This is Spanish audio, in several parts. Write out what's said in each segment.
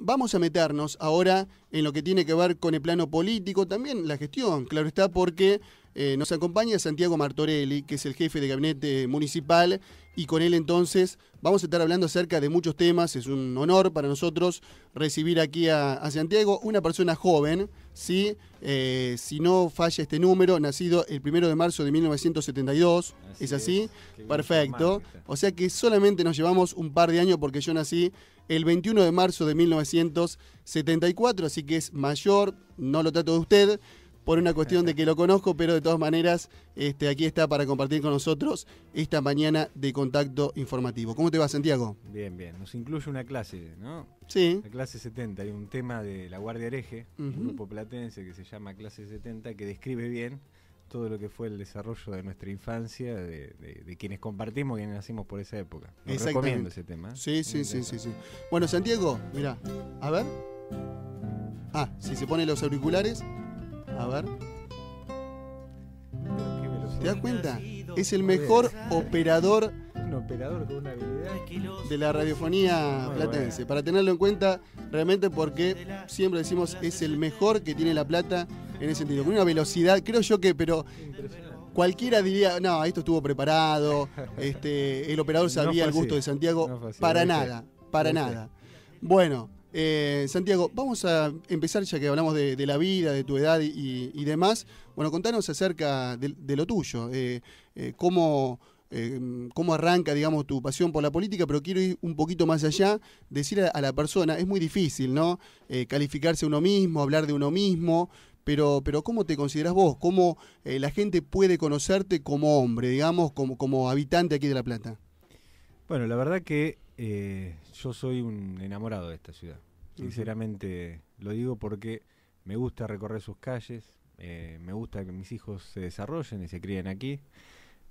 vamos a meternos ahora en lo que tiene que ver con el plano político, también la gestión, claro está, porque eh, nos acompaña Santiago Martorelli, que es el jefe de gabinete municipal, y con él entonces vamos a estar hablando acerca de muchos temas. Es un honor para nosotros recibir aquí a, Santiago, una persona joven, ¿sí? Eh, si no falla este número, nacido el primero de marzo de 1972, ¿es así? Perfecto. O sea que solamente nos llevamos un par de años porque yo nací el 21 de marzo de 1974, así que es mayor, no lo trato de usted por una cuestión de que lo conozco, pero de todas maneras, este, aquí está para compartir con nosotros esta mañana de contacto informativo. ¿Cómo te va, Santiago? Bien, bien. Nos incluye una clase, ¿no? Sí. La clase 70. Hay un tema de la Guardia Hereje, un grupo platense que se llama Clase 70, que describe bien todo lo que fue el desarrollo de nuestra infancia, de, quienes compartimos, quienes nacimos por esa época. Nos recomiendo ese tema. ¿eh? Sí, sí, sí, sí, sí. Bueno, Santiago, mira, a ver. Ah, si se ponen los auriculares, a ver. ¿Te das cuenta? es el mejor operador de la radiofonía platense. Para tenerlo en cuenta, realmente porque siempre decimos es el mejor que tiene La Plata en ese sentido. Con una velocidad, creo yo que, pero cualquiera diría, no, esto estuvo preparado, este, el operador sabía el gusto de Santiago, para nada, para nada. Bueno, eh, Santiago, vamos a empezar ya que hablamos de, la vida, de tu edad y, demás. Bueno, contanos acerca de, lo tuyo. Eh, eh, eh, cómo, arranca, digamos, tu pasión por la política, pero quiero ir un poquito más allá, decir a, la persona, es muy difícil, ¿no? Eh, calificarse uno mismo, hablar de uno mismo, pero, pero ¿cómo te consideras vos? ¿Cómo la gente puede conocerte como hombre, digamos, como, como habitante aquí de La Plata? Bueno, la verdad que yo soy un enamorado de esta ciudad. Sinceramente lo digo porque me gusta recorrer sus calles, me gusta que mis hijos se desarrollen y se críen aquí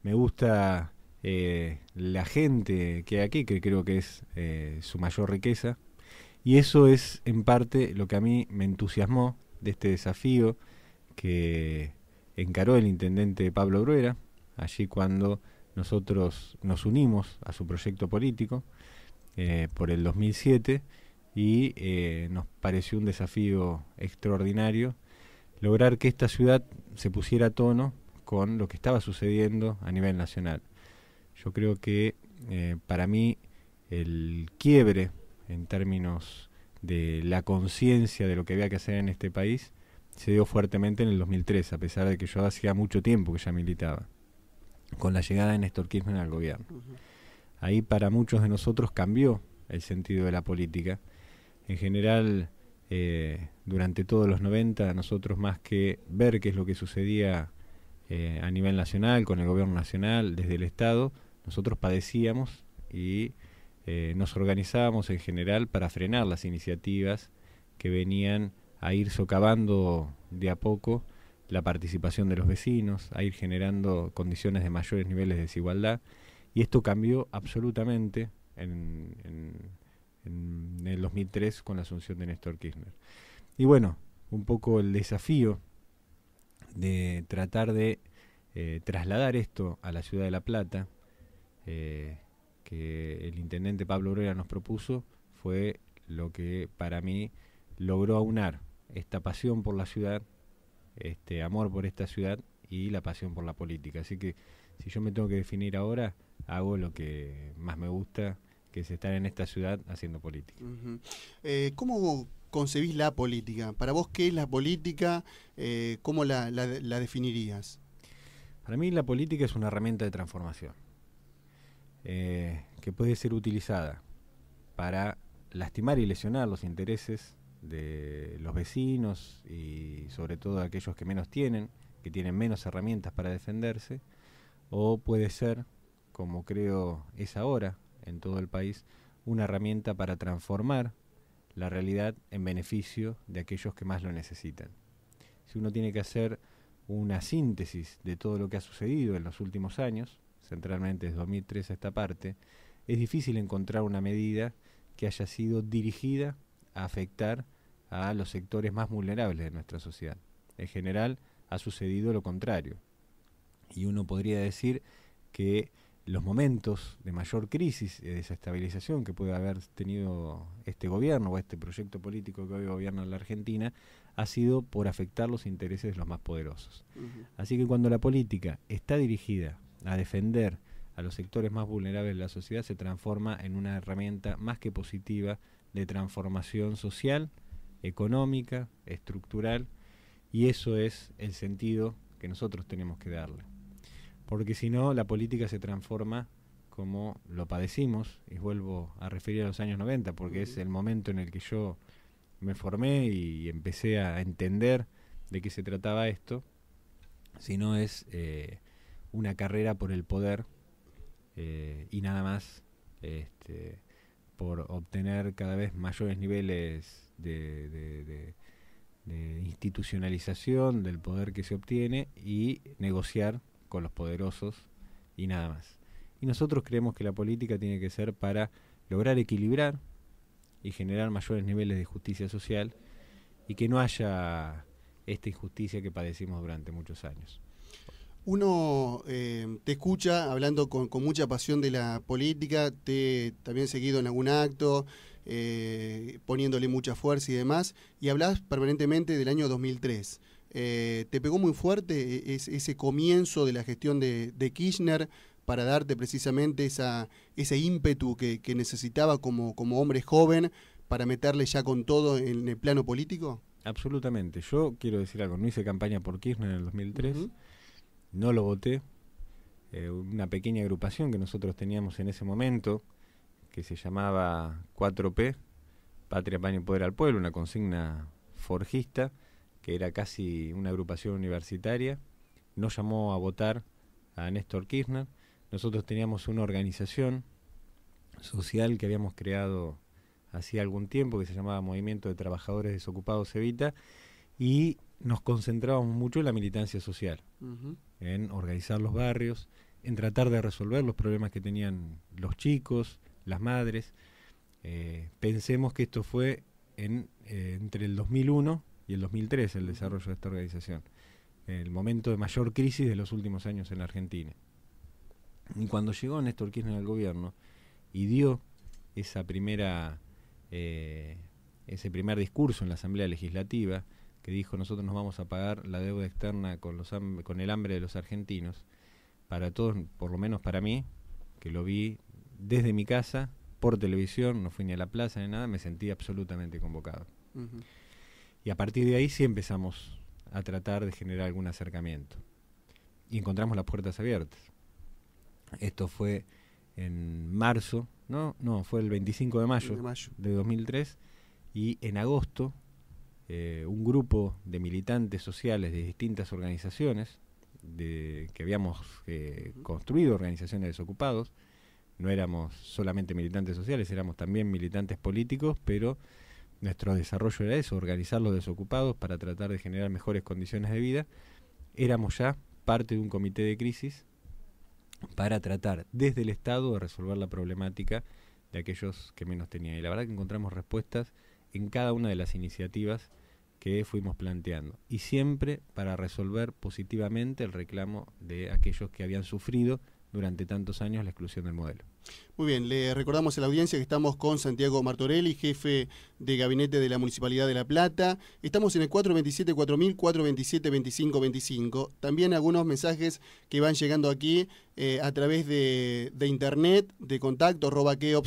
me gusta eh, la gente que hay aquí, que creo que es eh, su mayor riqueza. Y eso es en parte lo que a mí me entusiasmó de este desafío que encaró el intendente Pablo Bruera, allí cuando nosotros nos unimos a su proyecto político eh, por el 2007 y nos pareció un desafío extraordinario lograr que esta ciudad se pusiera a tono con lo que estaba sucediendo a nivel nacional. Yo creo que eh, para mí el quiebre en términos de la conciencia de lo que había que hacer en este país se dio fuertemente en el 2003, a pesar de que yo hacía mucho tiempo que ya militaba, con la llegada de Néstor Kirchner al gobierno. Ahí para muchos de nosotros cambió el sentido de la política. En general, eh, durante todos los 90, nosotros más que ver qué es lo que sucedía eh, a nivel nacional, con el gobierno nacional, desde el Estado, nosotros padecíamos y eh, nos organizábamos en general para frenar las iniciativas que venían a ir socavando de a poco la participación de los vecinos, a ir generando condiciones de mayores niveles de desigualdad. Y esto cambió absolutamente en, en el 2003 con la asunción de Néstor Kirchner. Y bueno, un poco el desafío de tratar de eh, trasladar esto a la ciudad de La Plata, eh, que el intendente Pablo Orellana nos propuso, fue lo que para mí logró aunar esta pasión por la ciudad, este amor por esta ciudad y la pasión por la política. Así que si yo me tengo que definir ahora, hago lo que más me gusta, que es estar en esta ciudad haciendo política. Eh, ¿Cómo concebís la política? Para vos, ¿qué es la política? Eh, ¿Cómo la, definirías? Para mí la política es una herramienta de transformación eh, que puede ser utilizada para lastimar y lesionar los intereses de los vecinos y sobre todo aquellos que menos tienen, que tienen menos herramientas para defenderse, o puede ser, como creo es ahora en todo el país, una herramienta para transformar la realidad en beneficio de aquellos que más lo necesitan. Si uno tiene que hacer una síntesis de todo lo que ha sucedido en los últimos años, centralmente desde 2003 a esta parte, es difícil encontrar una medida que haya sido dirigida a afectar a los sectores más vulnerables de nuestra sociedad. En general ha sucedido lo contrario. Y uno podría decir que los momentos de mayor crisis y eh, desestabilización que puede haber tenido este gobierno o este proyecto político que hoy gobierna la Argentina ha sido por afectar los intereses de los más poderosos. Así que cuando la política está dirigida a defender a los sectores más vulnerables de la sociedad, se transforma en una herramienta más que positiva de transformación social, económica, estructural, y eso es el sentido que nosotros tenemos que darle porque si no la política se transforma como lo padecimos, y vuelvo a referir a los años 90, porque es el momento en el que yo me formé y empecé a entender de qué se trataba esto, si no es eh, una carrera por el poder eh, y nada más este, por obtener cada vez mayores niveles de institucionalización del poder que se obtiene y negociar con los poderosos y nada más. Y nosotros creemos que la política tiene que ser para lograr equilibrar y generar mayores niveles de justicia social y que no haya esta injusticia que padecimos durante muchos años. Uno eh, te escucha hablando con, mucha pasión de la política, te también seguido en algún acto, eh, poniéndole mucha fuerza y demás, y hablas permanentemente del año 2003. Eh, ¿Te pegó muy fuerte e-, ese comienzo de la gestión de, Kirchner para darte precisamente ese ímpetu que, necesitaba como, hombre joven para meterle ya con todo en el plano político? Absolutamente. Yo quiero decir algo, no hice campaña por Kirchner en el 2003, no lo voté. Eh, una pequeña agrupación que nosotros teníamos en ese momento, que se llamaba 4P, Patria, Paño, Poder al Pueblo, una consigna forjista, que era casi una agrupación universitaria, nos llamó a votar a Néstor Kirchner. Nosotros teníamos una organización social que habíamos creado hacía algún tiempo que se llamaba Movimiento de Trabajadores Desocupados Evita y nos concentrábamos mucho en la militancia social, en organizar los barrios, en tratar de resolver los problemas que tenían los chicos, las madres. Eh, pensemos que esto fue en, eh, entre el 2001 y el 2003 el desarrollo de esta organización, el momento de mayor crisis de los últimos años en la Argentina. Y cuando llegó Néstor Kirchner al gobierno y dio esa primera, eh, ese primer discurso en la Asamblea Legislativa, que dijo nosotros nos vamos a pagar la deuda externa con, los, con el hambre de los argentinos, para todos, por lo menos para mí, que lo vi desde mi casa, por televisión, no fui ni a la plaza ni nada, me sentí absolutamente convocado. Y a partir de ahí sí empezamos a tratar de generar algún acercamiento. Y encontramos las puertas abiertas. Esto fue en marzo, no, no, fue el 25 de mayo de, 2003 y en agosto eh, un grupo de militantes sociales de distintas organizaciones de, que habíamos eh, construido organizaciones desocupados, no éramos solamente militantes sociales, éramos también militantes políticos, pero nuestro desarrollo era eso, organizar los desocupados para tratar de generar mejores condiciones de vida, éramos ya parte de un comité de crisis para tratar desde el Estado de resolver la problemática de aquellos que menos tenían. Y la verdad que encontramos respuestas en cada una de las iniciativas que fuimos planteando. Y siempre para resolver positivamente el reclamo de aquellos que habían sufrido durante tantos años la exclusión del modelo. Muy bien, le recordamos a la audiencia que estamos con Santiago Martorelli, jefe de gabinete de la Municipalidad de La Plata. Estamos en el 427-4000, 427-2525. También algunos mensajes que van llegando aquí eh, a través de, internet, de contacto, arroba Ya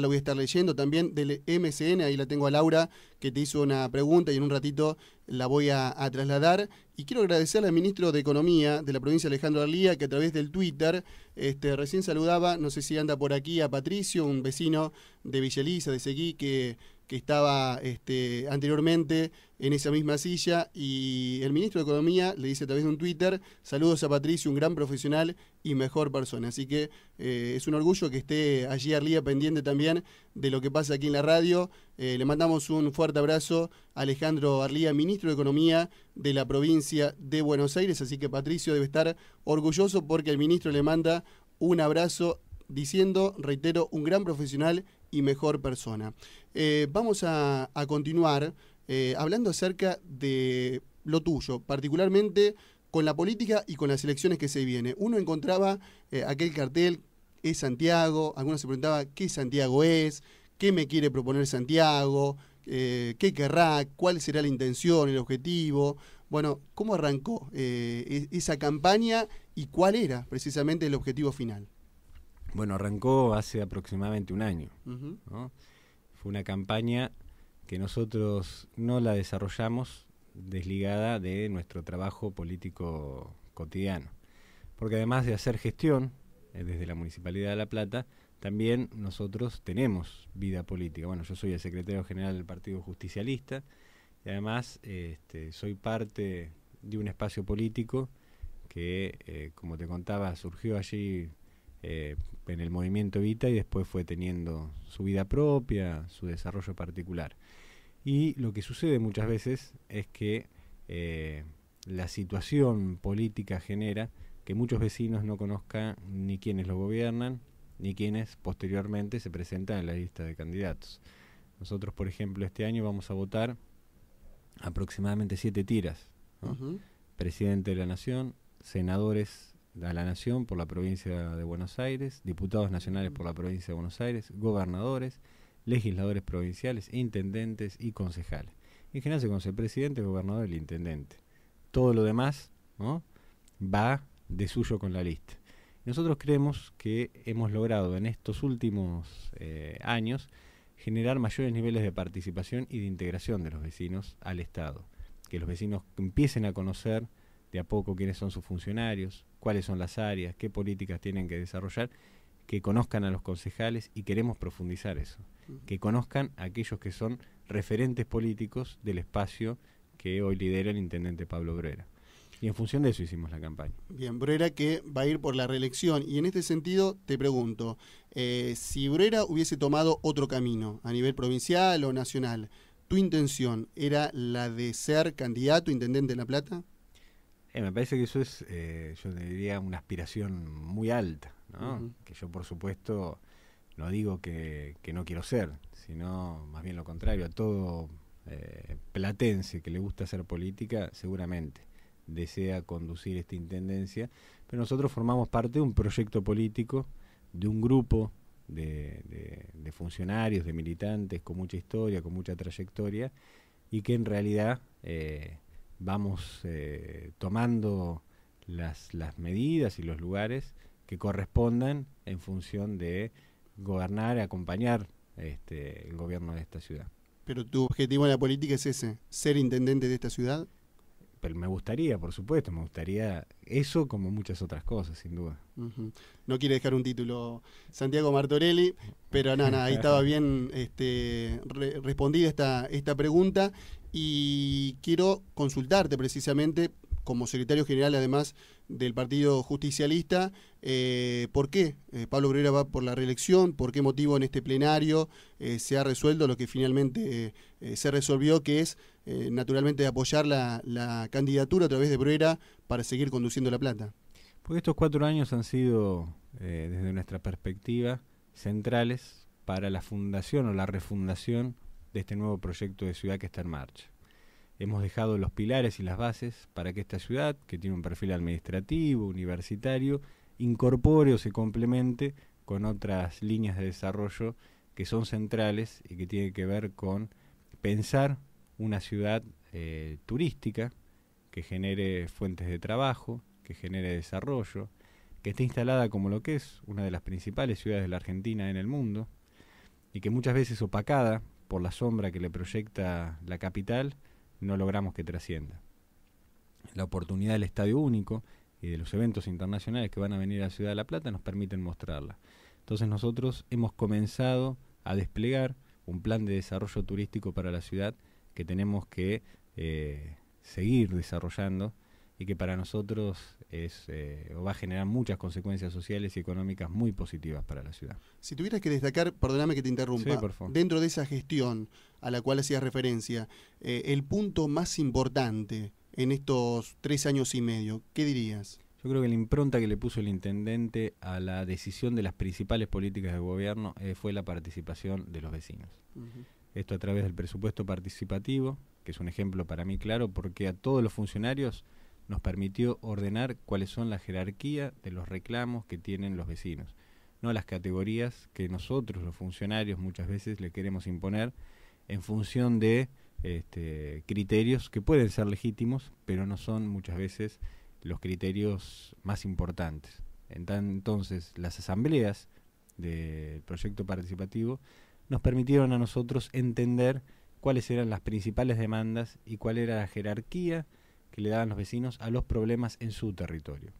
lo voy a estar leyendo. También del MCN, ahí la tengo a Laura, que te hizo una pregunta y en un ratito la voy a, trasladar. Y quiero agradecer al ministro de Economía de la provincia, Alejandro Arlía, que a través del Twitter este, recién saludó saludaba, no sé si anda por aquí, a Patricio, un vecino de Villaliza, de Seguí, que, estaba este, anteriormente en esa misma silla y el ministro de Economía le dice a través de un Twitter, saludos a Patricio, un gran profesional y mejor persona. Así que eh, es un orgullo que esté allí Arlía pendiente también de lo que pasa aquí en la radio. Eh, le mandamos un fuerte abrazo a Alejandro Arlía, ministro de Economía de la provincia de Buenos Aires. Así que Patricio debe estar orgulloso porque el ministro le manda un abrazo diciendo, reitero, un gran profesional y mejor persona. Eh, vamos a, continuar eh, hablando acerca de lo tuyo, particularmente con la política y con las elecciones que se viene. Uno encontraba eh, aquel cartel, es Santiago, algunos se preguntaba qué Santiago es, qué me quiere proponer Santiago, qué querrá, cuál será la intención, el objetivo. Bueno, ¿cómo arrancó eh, e-, esa campaña y cuál era precisamente el objetivo final? Bueno, arrancó hace aproximadamente un año. Fue una campaña que nosotros no la desarrollamos desligada de nuestro trabajo político cotidiano. Porque además de hacer gestión eh, desde la Municipalidad de La Plata, también nosotros tenemos vida política. Bueno, yo soy el secretario general del Partido Justicialista, y además este, soy parte de un espacio político que, eh, como te contaba, surgió allí eh, en el movimiento Evita y después fue teniendo su vida propia, su desarrollo particular. Y lo que sucede muchas veces es que eh, la situación política genera que muchos vecinos no conozcan ni quienes lo gobiernan, ni quienes posteriormente se presentan en la lista de candidatos. Nosotros, por ejemplo, este año vamos a votar aproximadamente siete tiras. Presidente de la Nación, senadores de la Nación por la provincia de Buenos Aires, diputados nacionales por la provincia de Buenos Aires, gobernadores, legisladores provinciales, intendentes y concejales. En general se el presidente, gobernador y el intendente. Todo lo demás va de suyo con la lista. Nosotros creemos que hemos logrado en estos últimos eh, años generar mayores niveles de participación y de integración de los vecinos al Estado. Que los vecinos empiecen a conocer de a poco quiénes son sus funcionarios, cuáles son las áreas, qué políticas tienen que desarrollar, que conozcan a los concejales y queremos profundizar eso, que conozcan a aquellos que son referentes políticos del espacio que hoy lidera el intendente Pablo Obrera. Y en función de eso hicimos la campaña. Bien, Brera que va a ir por la reelección. Y en este sentido te pregunto, eh, si Brera hubiese tomado otro camino a nivel provincial o nacional, ¿tu intención era la de ser candidato intendente de La Plata? Eh, me parece que eso es, eh, yo diría, una aspiración muy alta, Que yo, por supuesto, no digo que, no quiero ser, sino más bien lo contrario, a todo platense que le gusta hacer política, seguramente desea conducir esta intendencia, pero nosotros formamos parte de un proyecto político, de un grupo de, funcionarios, de militantes, con mucha historia, con mucha trayectoria, y que en realidad eh, vamos eh, tomando las, medidas y los lugares que correspondan en función de gobernar, acompañar este, el gobierno de esta ciudad. Pero tu objetivo en la política es ese, ser intendente de esta ciudad pero me gustaría, por supuesto, me gustaría eso como muchas otras cosas, sin duda. No quiere dejar un título Santiago Martorelli, pero nada, ahí estaba bien este, respondida esta, esta pregunta y quiero consultarte precisamente como secretario general además del Partido Justicialista, eh, ¿por qué eh, Pablo Obrera va por la reelección? ¿Por qué motivo en este plenario eh, se ha resuelto lo que finalmente se resolvió, que es eh, naturalmente de apoyar la, candidatura a través de Bruera para seguir conduciendo La Plata. Porque estos cuatro años han sido, eh, desde nuestra perspectiva, centrales para la fundación o la refundación de este nuevo proyecto de ciudad que está en marcha. Hemos dejado los pilares y las bases para que esta ciudad, que tiene un perfil administrativo, universitario, incorpore o se complemente con otras líneas de desarrollo que son centrales y que tienen que ver con pensar una ciudad eh, turística que genere fuentes de trabajo, que genere desarrollo, que esté instalada como lo que es una de las principales ciudades de la Argentina en el mundo y que muchas veces opacada por la sombra que le proyecta la capital, no logramos que trascienda. La oportunidad del Estadio Único y de los eventos internacionales que van a venir a la Ciudad de La Plata nos permiten mostrarla. Entonces nosotros hemos comenzado a desplegar un plan de desarrollo turístico para la ciudad que tenemos que eh, seguir desarrollando y que para nosotros es eh, va a generar muchas consecuencias sociales y económicas muy positivas para la ciudad. Si tuvieras que destacar, perdóname que te interrumpa, dentro de esa gestión a la cual hacías referencia, eh, el punto más importante en estos tres años y medio, ¿qué dirías? Yo creo que la impronta que le puso el intendente a la decisión de las principales políticas de gobierno fue la participación de los vecinos esto a través del presupuesto participativo, que es un ejemplo para mí claro, porque a todos los funcionarios nos permitió ordenar cuáles son la jerarquía de los reclamos que tienen los vecinos, no las categorías que nosotros los funcionarios muchas veces le queremos imponer en función de este, criterios que pueden ser legítimos, pero no son muchas veces los criterios más importantes. Entonces, las asambleas del proyecto participativo nos permitieron a nosotros entender cuáles eran las principales demandas y cuál era la jerarquía que le daban los vecinos a los problemas en su territorio.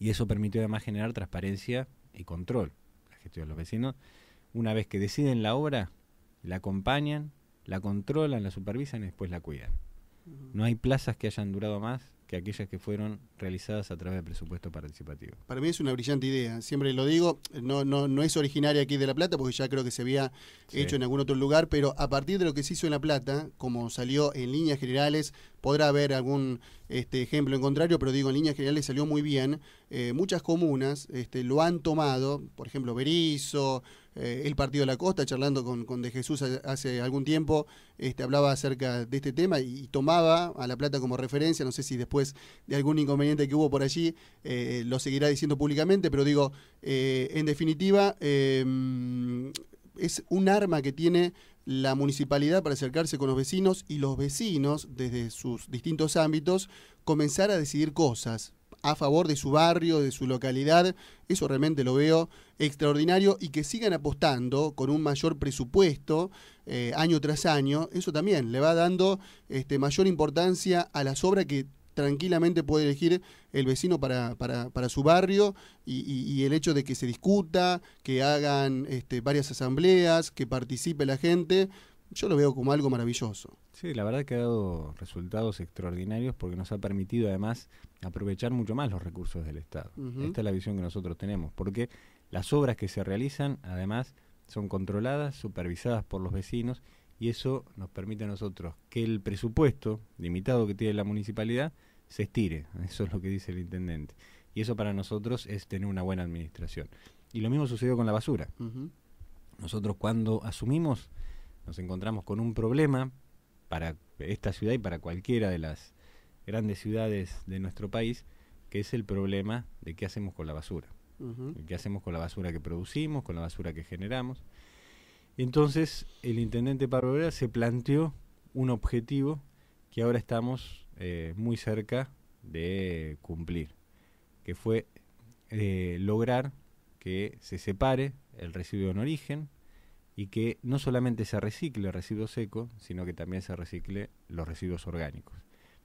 Y eso permitió además generar transparencia y control. La gestión de los vecinos, una vez que deciden la obra, la acompañan, la controlan, la supervisan y después la cuidan. No hay plazas que hayan durado más que aquellas que fueron realizadas a través del presupuesto participativo. Para mí es una brillante idea, siempre lo digo, no, no, no es originaria aquí de La Plata, porque ya creo que se había hecho en algún otro lugar, pero a partir de lo que se hizo en La Plata, como salió en líneas generales, podrá haber algún este, ejemplo en contrario, pero digo, en líneas generales salió muy bien, eh, muchas comunas este, lo han tomado, por ejemplo, Berizo, eh, el Partido de la Costa, charlando con, De Jesús hace algún tiempo, este, hablaba acerca de este tema y tomaba a La Plata como referencia, no sé si después de algún inconveniente, que hubo por allí, eh, lo seguirá diciendo públicamente, pero digo, eh, en definitiva, eh, es un arma que tiene la municipalidad para acercarse con los vecinos y los vecinos, desde sus distintos ámbitos, comenzar a decidir cosas a favor de su barrio, de su localidad. Eso realmente lo veo extraordinario y que sigan apostando con un mayor presupuesto año tras año. Eso también le va dando este, mayor importancia a las obras que tranquilamente puede elegir el vecino para, para, para su barrio y, el hecho de que se discuta, que hagan este, varias asambleas, que participe la gente, yo lo veo como algo maravilloso. Sí, la verdad que ha dado resultados extraordinarios porque nos ha permitido además aprovechar mucho más los recursos del Estado. Esta es la visión que nosotros tenemos, porque las obras que se realizan además son controladas, supervisadas por los vecinos y eso nos permite a nosotros que el presupuesto limitado que tiene la municipalidad se estire, eso es lo que dice el intendente. Y eso para nosotros es tener una buena administración. Y lo mismo sucedió con la basura. Nosotros cuando asumimos nos encontramos con un problema para esta ciudad y para cualquiera de las grandes ciudades de nuestro país, que es el problema de qué hacemos con la basura. ¿Qué hacemos con la basura que producimos, con la basura que generamos? Entonces, el intendente Vera se planteó un objetivo que ahora estamos eh, muy cerca de cumplir, que fue eh, lograr que se separe el residuo en origen y que no solamente se recicle el residuo seco, sino que también se recicle los residuos orgánicos.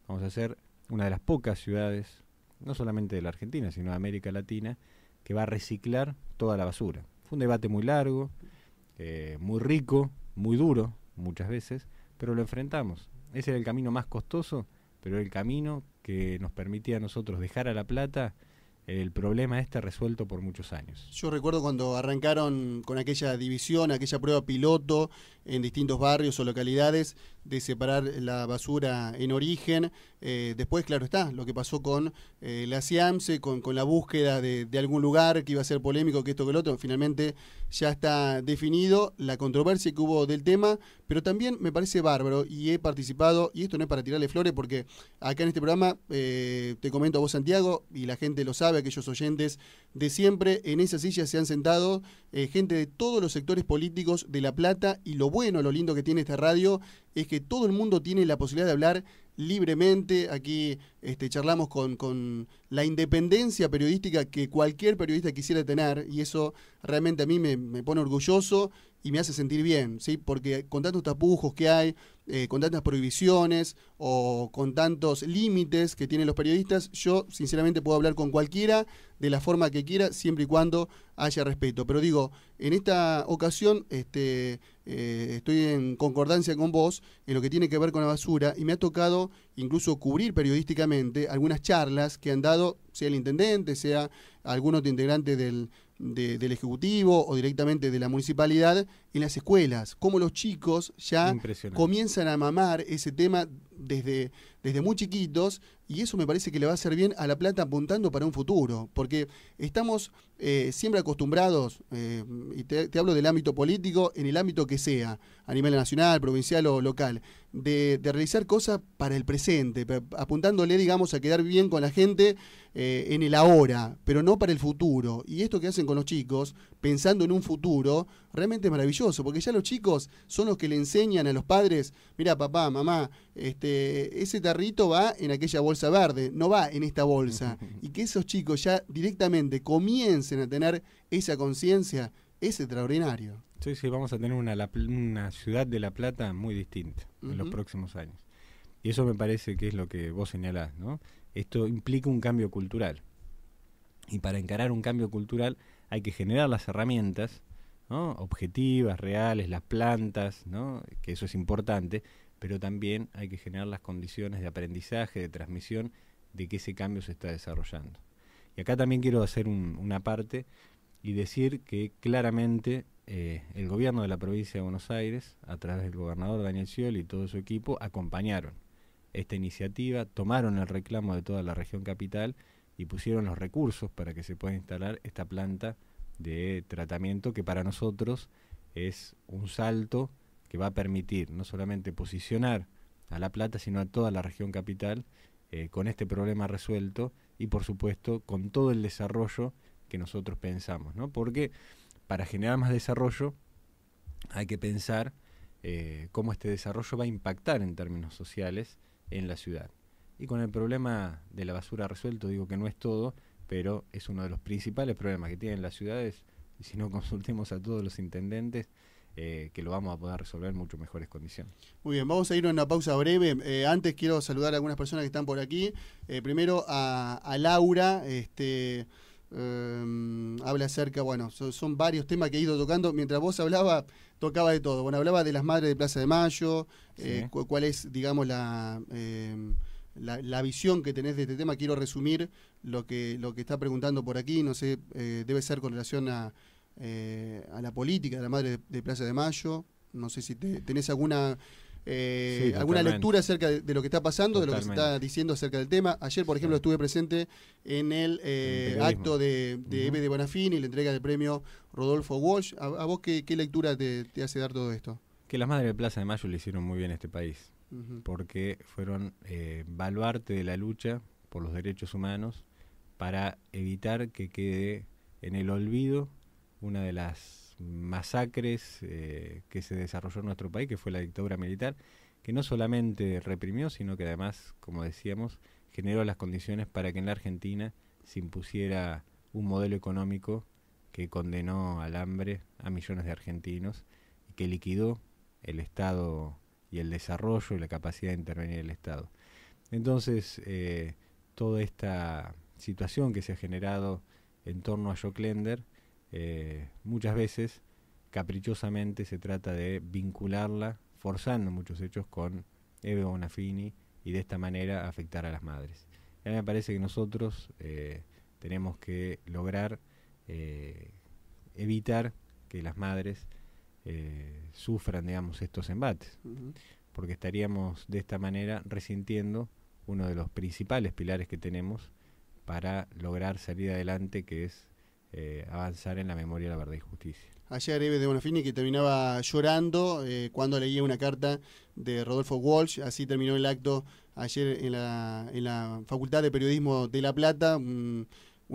Vamos a ser una de las pocas ciudades, no solamente de la Argentina, sino de América Latina, que va a reciclar toda la basura. Fue un debate muy largo, eh, muy rico, muy duro muchas veces, pero lo enfrentamos. Ese era el camino más costoso, pero el camino que nos permitía a nosotros dejar a La Plata el problema este resuelto por muchos años. Yo recuerdo cuando arrancaron con aquella división, aquella prueba piloto en distintos barrios o localidades, de separar la basura en origen. Eh, después, claro está, lo que pasó con eh, la CIAMSE, con, la búsqueda de, algún lugar que iba a ser polémico, que esto, que el otro, finalmente ya está definido, la controversia que hubo del tema, pero también me parece bárbaro y he participado, y esto no es para tirarle flores, porque acá en este programa, eh, te comento a vos, Santiago, y la gente lo sabe, aquellos oyentes de siempre, en esa silla se han sentado gente de todos los sectores políticos de La Plata, y lo bueno, lo lindo que tiene esta radio es que que todo el mundo tiene la posibilidad de hablar libremente. Aquí este, charlamos con, la independencia periodística que cualquier periodista quisiera tener y eso realmente a mí me, pone orgulloso y me hace sentir bien, ¿sí? porque con tantos tapujos que hay, eh, con tantas prohibiciones o con tantos límites que tienen los periodistas, yo sinceramente puedo hablar con cualquiera de la forma que quiera, siempre y cuando haya respeto. Pero digo, en esta ocasión este, eh, estoy en concordancia con vos en lo que tiene que ver con la basura y me ha tocado incluso cubrir periodísticamente algunas charlas que han dado, sea el intendente, sea algunos otro integrantes del, Ejecutivo o directamente de la municipalidad en las escuelas, como los chicos ya comienzan a mamar ese tema desde, desde muy chiquitos y eso me parece que le va a hacer bien a La Plata apuntando para un futuro, porque estamos eh, siempre acostumbrados, eh, y te hablo del ámbito político, en el ámbito que sea, a nivel nacional, provincial o local, de, realizar cosas para el presente, apuntándole, digamos, a quedar bien con la gente eh, en el ahora, pero no para el futuro. Y esto que hacen con los chicos, pensando en un futuro, realmente es maravilloso, porque ya los chicos son los que le enseñan a los padres, mira papá, mamá, este, ese tarrito va en aquella bolsa verde, no va en esta bolsa. y que esos chicos ya directamente comiencen a tener esa conciencia, es extraordinario. Sí, vamos a tener una, ciudad de La Plata muy distinta en los próximos años. Y eso me parece que es lo que vos señalás, ¿no? Esto implica un cambio cultural. Y para encarar un cambio cultural hay que generar las herramientas, Objetivas, reales, las plantas, ¿no? Que eso es importante, pero también hay que generar las condiciones de aprendizaje, de transmisión, de que ese cambio se está desarrollando. Y acá también quiero hacer una parte y decir que claramente eh, el gobierno de la provincia de Buenos Aires, a través del gobernador Daniel Scioli y todo su equipo, acompañaron esta iniciativa, tomaron el reclamo de toda la región capital y pusieron los recursos para que se pueda instalar esta planta de tratamiento que para nosotros es un salto que va a permitir no solamente posicionar a La Plata, sino a toda la región capital eh, con este problema resuelto y por supuesto con todo el desarrollo que nosotros pensamos, ¿no? Porque para generar más desarrollo hay que pensar eh, cómo este desarrollo va a impactar en términos sociales en la ciudad. Y con el problema de la basura resuelto, digo que no es todo, pero es uno de los principales problemas que tienen las ciudades. Y si no consultemos a todos los intendentes, eh, que lo vamos a poder resolver en mucho mejores condiciones. Muy bien, vamos a ir a una pausa breve. Eh, antes quiero saludar a algunas personas que están por aquí. primero a, Laura, este, Em, habla acerca, bueno, son varios temas que he ido tocando. Mientras vos hablaba, tocaba de todo. Bueno, hablaba de las madres de Plaza de Mayo, eh, cuál es, digamos, em, la, la, visión que tenés de este tema. Quiero resumir lo que, lo que está preguntando por aquí. No sé, eh, debe ser con relación a, eh, a la política de la madre de, Plaza de Mayo. No sé si tenés alguna eh, alguna lectura acerca de, lo que está pasando, de lo que se está diciendo acerca del tema. Ayer, por ejemplo, estuve presente en el eh, acto de, de Bonafini, la entrega del premio Rodolfo Walsh. ¿A, vos qué, lectura te, hace dar todo esto? Que las madres de Plaza de Mayo le hicieron muy bien a este país, porque fueron eh, baluarte de la lucha por los derechos humanos para evitar que quede en el olvido una de las masacres eh, que se desarrolló en nuestro país, que fue la dictadura militar, que no solamente reprimió, sino que además, como decíamos, generó las condiciones para que en la Argentina se impusiera un modelo económico que condenó al hambre a millones de argentinos y que liquidó el Estado y el desarrollo y la capacidad de intervenir el Estado. Entonces, eh, toda esta situación que se ha generado en torno a Joclender eh, muchas veces caprichosamente se trata de vincularla, forzando muchos hechos con Eve Bonafini y de esta manera afectar a las madres. A mí me parece que nosotros eh, tenemos que lograr eh, evitar que las madres sufran, digamos, estos embates, porque estaríamos de esta manera resintiendo uno de los principales pilares que tenemos para lograr salir adelante, que es eh, avanzar en la memoria de la verdad y justicia. Ayer Eves de Bonafini que terminaba llorando eh, cuando leía una carta de Rodolfo Walsh, así terminó el acto ayer en la, Facultad de Periodismo de La Plata, un,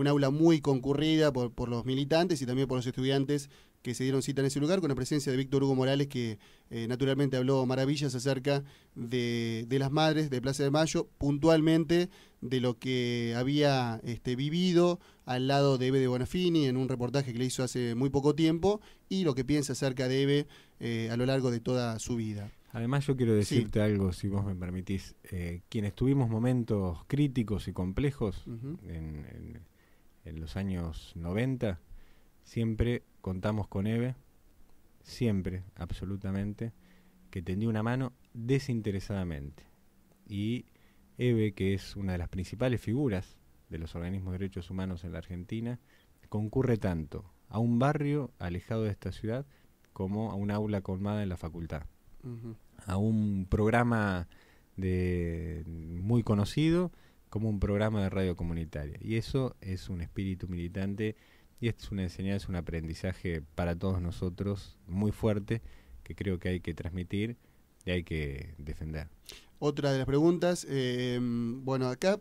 aula muy concurrida por, por los militantes y también por los estudiantes que se dieron cita en ese lugar, con la presencia de Víctor Hugo Morales, que eh, naturalmente habló maravillas acerca de, las madres de Plaza de Mayo, puntualmente de lo que había este, vivido al lado de Eve de Bonafini en un reportaje que le hizo hace muy poco tiempo y lo que piensa acerca de Eve eh, a lo largo de toda su vida. Además yo quiero decirte algo, si vos me permitís, eh, quienes tuvimos momentos críticos y complejos en, en los años 90, siempre contamos con Eve, siempre, absolutamente, que tendió una mano desinteresadamente. Y Eve, que es una de las principales figuras de los organismos de derechos humanos en la Argentina, concurre tanto a un barrio alejado de esta ciudad como a un aula colmada en la facultad, a un programa de, muy conocido como un programa de radio comunitaria. Y eso es un espíritu militante y esta es una enseñanza, es un aprendizaje para todos nosotros muy fuerte que creo que hay que transmitir y hay que defender. Otra de las preguntas, eh, bueno, acá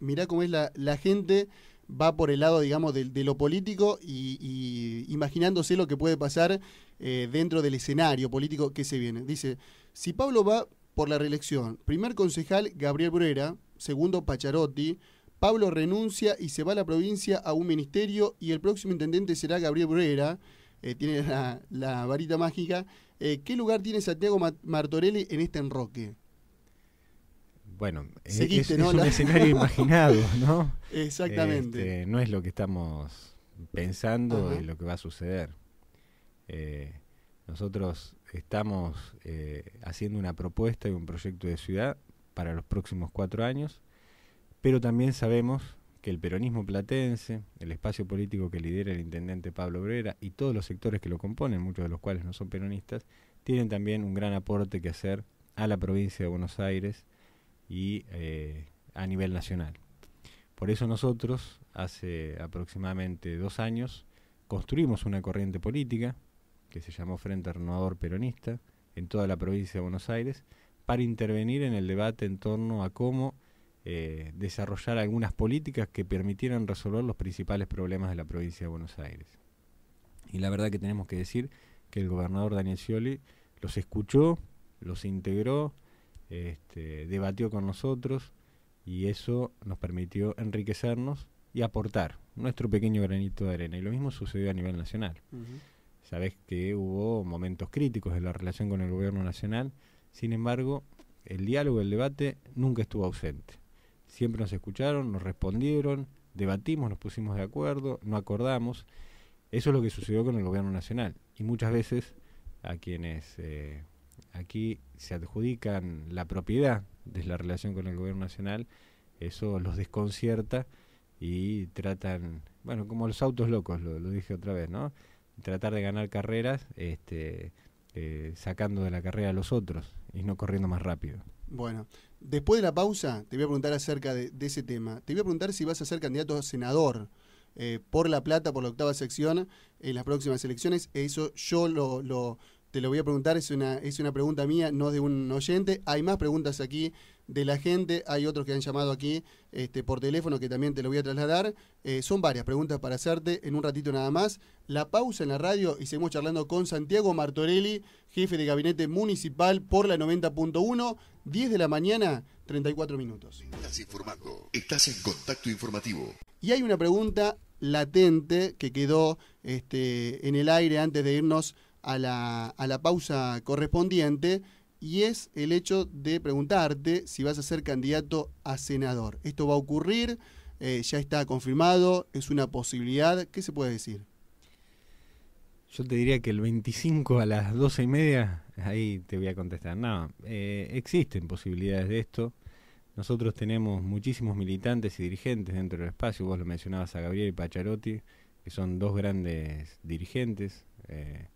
mirá cómo es la, la, gente va por el lado, digamos, de, lo político y, imaginándose lo que puede pasar eh, dentro del escenario político que se viene. Dice, si Pablo va por la reelección, primer concejal Gabriel Brera, segundo Pacharotti, Pablo renuncia y se va a la provincia a un ministerio y el próximo intendente será Gabriel Brera, eh, tiene la, varita mágica. Eh, ¿Qué lugar tiene Santiago Martorelli en este enroque? Bueno, es, un escenario imaginado, ¿no? Exactamente. Este, no es lo que estamos pensando lo que va a suceder. Eh, nosotros estamos haciendo una propuesta y un proyecto de ciudad para los próximos cuatro años pero también sabemos que el peronismo platense, el espacio político que lidera el intendente Pablo Obrera y todos los sectores que lo componen, muchos de los cuales no son peronistas, tienen también un gran aporte que hacer a la provincia de Buenos Aires y eh, a nivel nacional. Por eso nosotros, hace aproximadamente dos años, construimos una corriente política que se llamó Frente Renovador Peronista en toda la provincia de Buenos Aires para intervenir en el debate en torno a cómo eh, desarrollar algunas políticas que permitieran resolver los principales problemas de la provincia de Buenos Aires. Y la verdad que tenemos que decir que el gobernador Daniel Scioli los escuchó, los integró, este, debatió con nosotros y eso nos permitió enriquecernos y aportar nuestro pequeño granito de arena. Y lo mismo sucedió a nivel nacional. Sabes que hubo momentos críticos en la relación con el gobierno nacional, sin embargo, el diálogo, el debate nunca estuvo ausente. Siempre nos escucharon, nos respondieron, debatimos, nos pusimos de acuerdo, no acordamos. Eso es lo que sucedió con el gobierno nacional. Y muchas veces a quienes eh, aquí se adjudican la propiedad de la relación con el gobierno nacional, eso los desconcierta y tratan, bueno, como los autos locos, lo, dije otra vez, ¿no? Tratar de ganar carreras este, eh, sacando de la carrera a los otros y no corriendo más rápido. Bueno, Después de la pausa, te voy a preguntar acerca de, ese tema. Te voy a preguntar si vas a ser candidato a senador eh, por La Plata, por la octava sección, en las próximas elecciones. Eso yo lo, te lo voy a preguntar, es una, es una pregunta mía, no de un oyente. Hay más preguntas aquí de la gente, hay otros que han llamado aquí este, por teléfono que también te lo voy a trasladar. Eh, son varias preguntas para hacerte en un ratito nada más. La pausa en la radio y seguimos charlando con Santiago Martorelli, jefe de gabinete municipal por la 90.1, 10 de la mañana, 34 minutos. Estás informando, estás en contacto informativo. Y hay una pregunta latente que quedó este, en el aire antes de irnos a la, a la pausa correspondiente y es el hecho de preguntarte si vas a ser candidato a senador. ¿Esto va a ocurrir? Eh, ¿Ya está confirmado? ¿Es una posibilidad? ¿Qué se puede decir? Yo te diría que el 25 a las 12 y media, ahí te voy a contestar. No, eh, existen posibilidades de esto. Nosotros tenemos muchísimos militantes y dirigentes dentro del espacio. Vos lo mencionabas a Gabriel y Pacharotti, que son dos grandes dirigentes. Eh,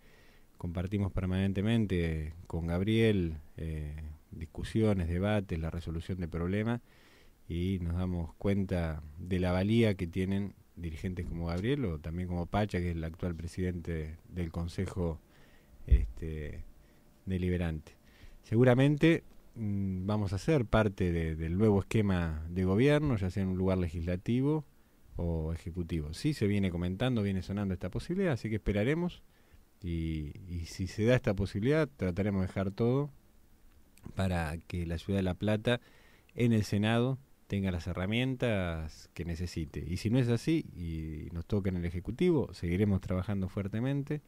compartimos permanentemente con Gabriel eh, discusiones, debates, la resolución de problemas y nos damos cuenta de la valía que tienen dirigentes como Gabriel o también como Pacha, que es el actual presidente del Consejo este, Deliberante. Seguramente mm, vamos a ser parte del nuevo esquema de gobierno, ya sea en un lugar legislativo o ejecutivo. Sí se viene comentando, viene sonando esta posibilidad, así que esperaremos y, si se da esta posibilidad, trataremos de dejar todo para que la ciudad de La Plata en el Senado tenga las herramientas que necesite. Y si no es así y nos toca en el Ejecutivo, seguiremos trabajando fuertemente,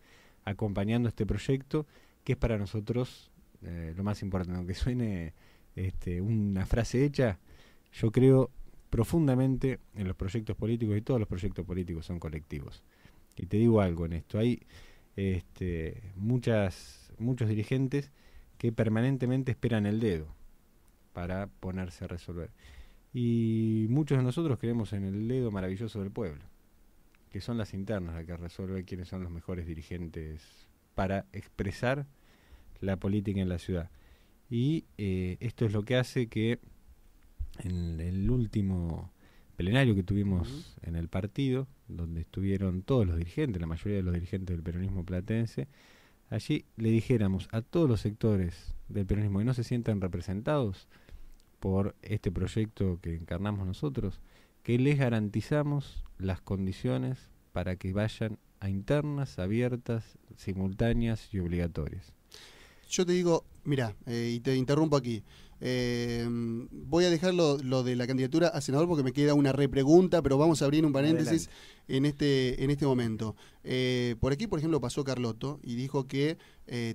acompañando este proyecto que es para nosotros eh, lo más importante. Aunque suene este, una frase hecha, yo creo profundamente en los proyectos políticos y todos los proyectos políticos son colectivos. Y te digo algo en esto, hay este, muchas, muchos dirigentes que permanentemente esperan el dedo para ponerse a resolver. Y muchos de nosotros creemos en el dedo maravilloso del pueblo, que son las internas las que resuelven quiénes son los mejores dirigentes para expresar la política en la ciudad. Y eh, esto es lo que hace que en el último plenario que tuvimos en el partido, donde estuvieron todos los dirigentes, la mayoría de los dirigentes del peronismo platense, allí le dijéramos a todos los sectores del peronismo que no se sientan representados por este proyecto que encarnamos nosotros, que les garantizamos las condiciones para que vayan a internas, abiertas, simultáneas y obligatorias yo te digo, mira, eh, y te interrumpo aquí. Eh, voy a dejar lo, de la candidatura a senador porque me queda una repregunta, pero vamos a abrir un paréntesis en este, en este momento. Eh, por aquí, por ejemplo, pasó Carlotto y dijo que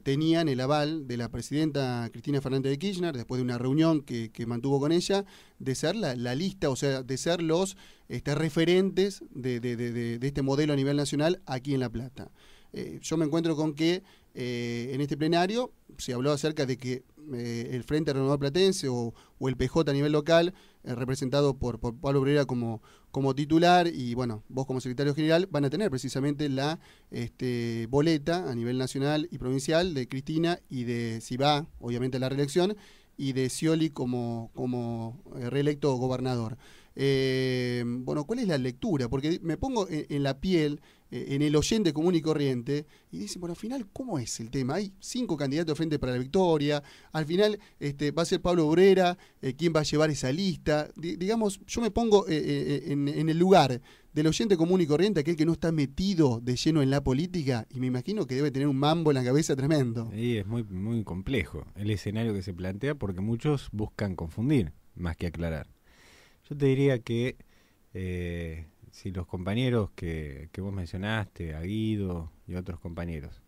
tenían el aval de la presidenta Cristina Fernández de Kirchner, después de una reunión que, mantuvo con ella, de ser la, lista, o sea, de ser los este, referentes de, este modelo a nivel nacional aquí en La Plata. yo me encuentro con que en este plenario se habló acerca de que eh, el Frente Renovador Platense o, el PJ a nivel local, eh, representado por, Pablo Obrera como, como titular y bueno, vos como secretario general, van a tener precisamente la este, boleta a nivel nacional y provincial de Cristina y de, si va, obviamente a la reelección, y de Scioli como, como eh, reelecto gobernador. bueno, ¿cuál es la lectura? Porque me pongo en, en la piel eh, en el oyente común y corriente y dicen, bueno, al final, ¿cómo es el tema? Hay cinco candidatos frente para la victoria, al final este, va a ser Pablo Obrera eh, quien va a llevar esa lista. digamos, yo me pongo eh, eh, en, el lugar del oyente común y corriente, aquel que no está metido de lleno en la política y me imagino que debe tener un mambo en la cabeza tremendo. Sí, es muy, muy complejo el escenario que se plantea porque muchos buscan confundir más que aclarar. Yo te diría que si los compañeros que, vos mencionaste, Aguido y otros compañeros,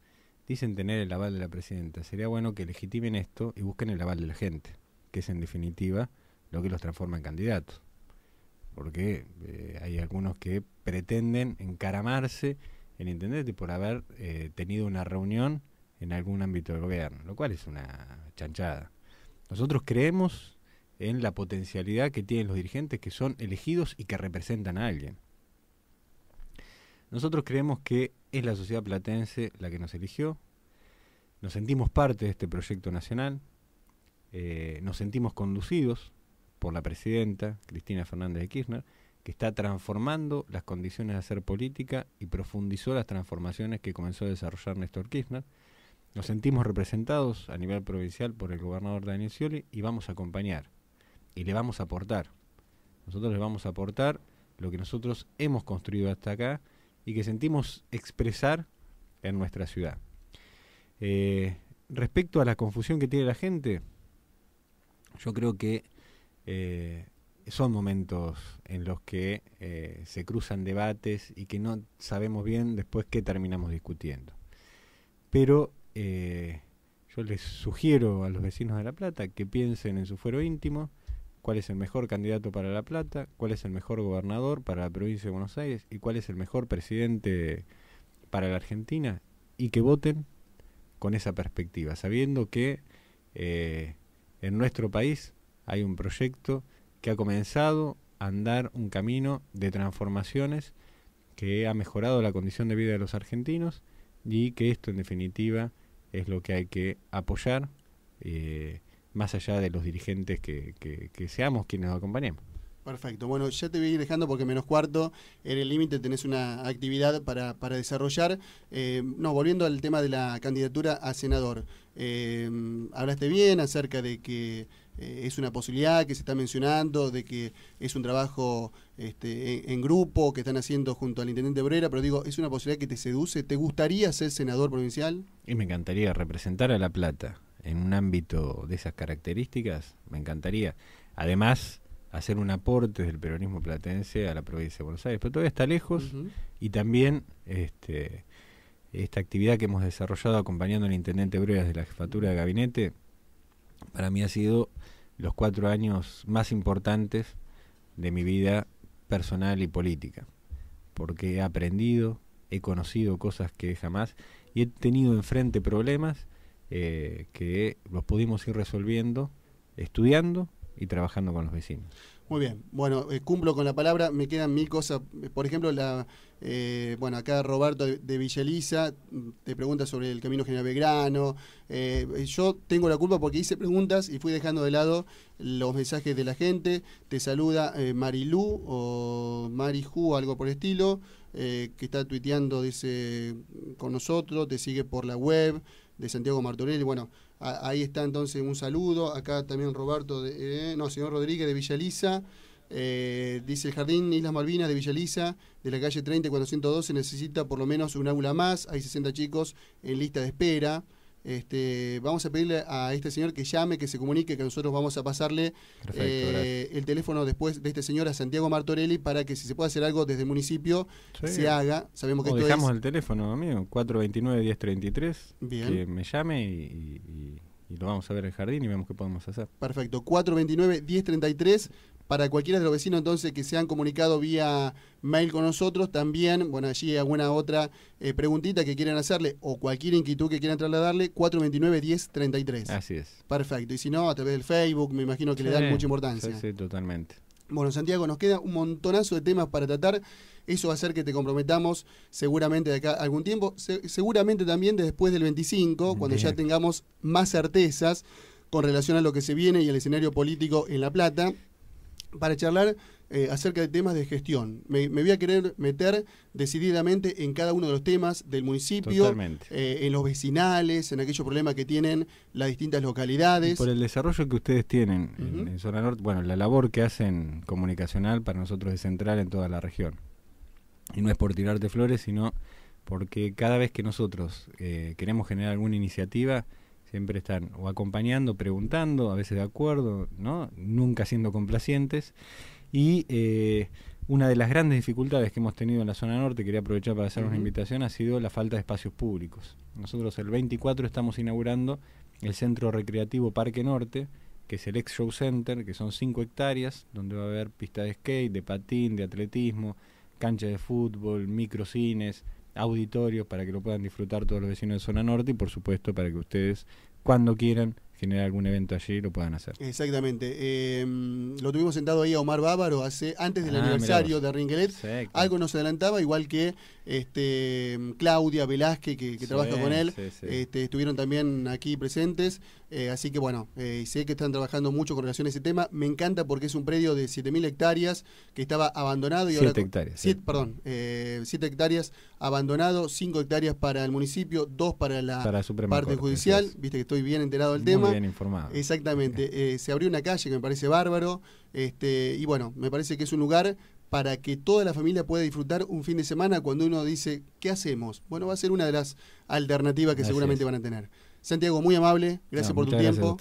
dicen tener el aval de la presidenta, sería bueno que legitimen esto y busquen el aval de la gente, que es en definitiva lo que los transforma en candidatos. Porque eh, hay algunos que pretenden encaramarse en intendente por haber eh, tenido una reunión en algún ámbito del gobierno, lo cual es una chanchada. Nosotros creemos en la potencialidad que tienen los dirigentes que son elegidos y que representan a alguien. Nosotros creemos que es la sociedad platense la que nos eligió, nos sentimos parte de este proyecto nacional, eh, nos sentimos conducidos por la presidenta Cristina Fernández de Kirchner, que está transformando las condiciones de hacer política y profundizó las transformaciones que comenzó a desarrollar Néstor Kirchner. Nos sentimos representados a nivel provincial por el gobernador Daniel Scioli y vamos a acompañar y le vamos a aportar. Nosotros le vamos a aportar lo que nosotros hemos construido hasta acá y que sentimos expresar en nuestra ciudad. Eh, respecto a la confusión que tiene la gente, yo creo que eh, son momentos en los que eh, se cruzan debates y que no sabemos bien después qué terminamos discutiendo. Pero yo les sugiero a los vecinos de La Plata que piensen en su fuero íntimo, cuál es el mejor candidato para La Plata, cuál es el mejor gobernador para la provincia de Buenos Aires y cuál es el mejor presidente para la Argentina y que voten con esa perspectiva, sabiendo que eh, en nuestro país hay un proyecto que ha comenzado a andar un camino de transformaciones que ha mejorado la condición de vida de los argentinos y que esto en definitiva es lo que hay que apoyar. Eh, más allá de los dirigentes que, que, que seamos quienes nos acompañemos. Perfecto. Bueno, ya te voy a ir dejando porque menos cuarto, en el límite tenés una actividad para, para desarrollar. Eh, no, volviendo al tema de la candidatura a senador. Eh, hablaste bien acerca de que eh, es una posibilidad que se está mencionando, de que es un trabajo este, en, grupo que están haciendo junto al intendente Obrera, pero digo, ¿es una posibilidad que te seduce? ¿Te gustaría ser senador provincial? Y me encantaría representar a La Plata, en un ámbito de esas características, me encantaría. Además, hacer un aporte del peronismo platense a la provincia de Buenos Aires, pero todavía está lejos y también este, esta actividad que hemos desarrollado acompañando al intendente Breas de la jefatura de gabinete, para mí ha sido los cuatro años más importantes de mi vida personal y política, porque he aprendido, he conocido cosas que jamás y he tenido enfrente problemas eh, que los pudimos ir resolviendo estudiando y trabajando con los vecinos. Muy bien, bueno, eh, cumplo con la palabra, me quedan mil cosas, por ejemplo, la, eh, bueno, acá Roberto de, de Villaliza mm, te pregunta sobre el Camino General Belgrano, yo tengo la culpa porque hice preguntas y fui dejando de lado los mensajes de la gente, te saluda Marilú o Mariju, algo por el estilo, que está tuiteando, dice, con nosotros, te sigue por la web, de Santiago Martorelli. Bueno, ahí está entonces un saludo. Acá también Roberto, eh, no, señor Rodríguez de Villaliza. Eh, dice el jardín Islas Malvinas de Villaliza, de la calle 30 412, necesita por lo menos un aula más. Hay 60 chicos en lista de espera. Este, vamos a pedirle a este señor que llame, que se comunique, que nosotros vamos a pasarle eh, el teléfono después de este señor a Santiago Martorelli para que si se puede hacer algo desde el municipio se haga. Sabemos que oh, dejamos el teléfono, amigo, 429-1033, que me llame y, y, lo vamos a ver en el jardín y vemos qué podemos hacer. Perfecto, 429-1033 para cualquiera de los vecinos entonces que se han comunicado vía mail con nosotros, también, bueno, allí alguna otra eh, preguntita que quieran hacerle o cualquier inquietud que quieran trasladarle, 429-1033. Así es. Perfecto. Y si no, a través del Facebook, me imagino que le dan mucha importancia. Sí, totalmente. Bueno, Santiago, nos queda un montonazo de temas para tratar. Eso va a hacer que te comprometamos seguramente de acá algún tiempo, seguramente también después del 25, cuando ya tengamos más certezas con relación a lo que se viene y el escenario político en La Plata para charlar eh, acerca de temas de gestión. Me, voy a querer meter decididamente en cada uno de los temas del municipio, eh, en los vecinales, en aquellos problemas que tienen las distintas localidades. por el desarrollo que ustedes tienen en, Zona Norte, bueno, la labor que hacen comunicacional para nosotros es central en toda la región. Y no es por tirarte flores, sino porque cada vez que nosotros eh, queremos generar alguna iniciativa, Siempre están o acompañando, preguntando, a veces de acuerdo, ¿no? Nunca siendo complacientes. Y eh, una de las grandes dificultades que hemos tenido en la zona norte, quería aprovechar para hacer una invitación, ha sido la falta de espacios públicos. Nosotros el 24 estamos inaugurando el Centro Recreativo Parque Norte, que es el ex show center, que son 5 hectáreas, donde va a haber pista de skate, de patín, de atletismo, cancha de fútbol, microcines, auditorios para que lo puedan disfrutar todos los vecinos de zona norte y por supuesto para que ustedes cuando quieran generar algún evento allí lo puedan hacer. Exactamente. Em, lo tuvimos sentado ahí a Omar Bávaro hace, antes del ah, aniversario de Ringelet. Algo nos adelantaba, igual que este, Claudia Velázquez, que, trabaja con él, este, estuvieron también aquí presentes. Eh, así que bueno, eh, sé que están trabajando mucho con relación a ese tema. Me encanta porque es un predio de 7.000 hectáreas que estaba abandonado. y 7 hectáreas. Perdón, 7 eh, hectáreas abandonado, 5 hectáreas para el municipio, 2 para la parte judicial. Viste que estoy bien enterado del tema. bien informado. Exactamente. se abrió una calle que me parece bárbaro. Este, y bueno, me parece que es un lugar para que toda la familia pueda disfrutar un fin de semana cuando uno dice, ¿qué hacemos? Bueno, va a ser una de las alternativas que seguramente van a tener. Santiago, muy amable, gracias por tu tiempo.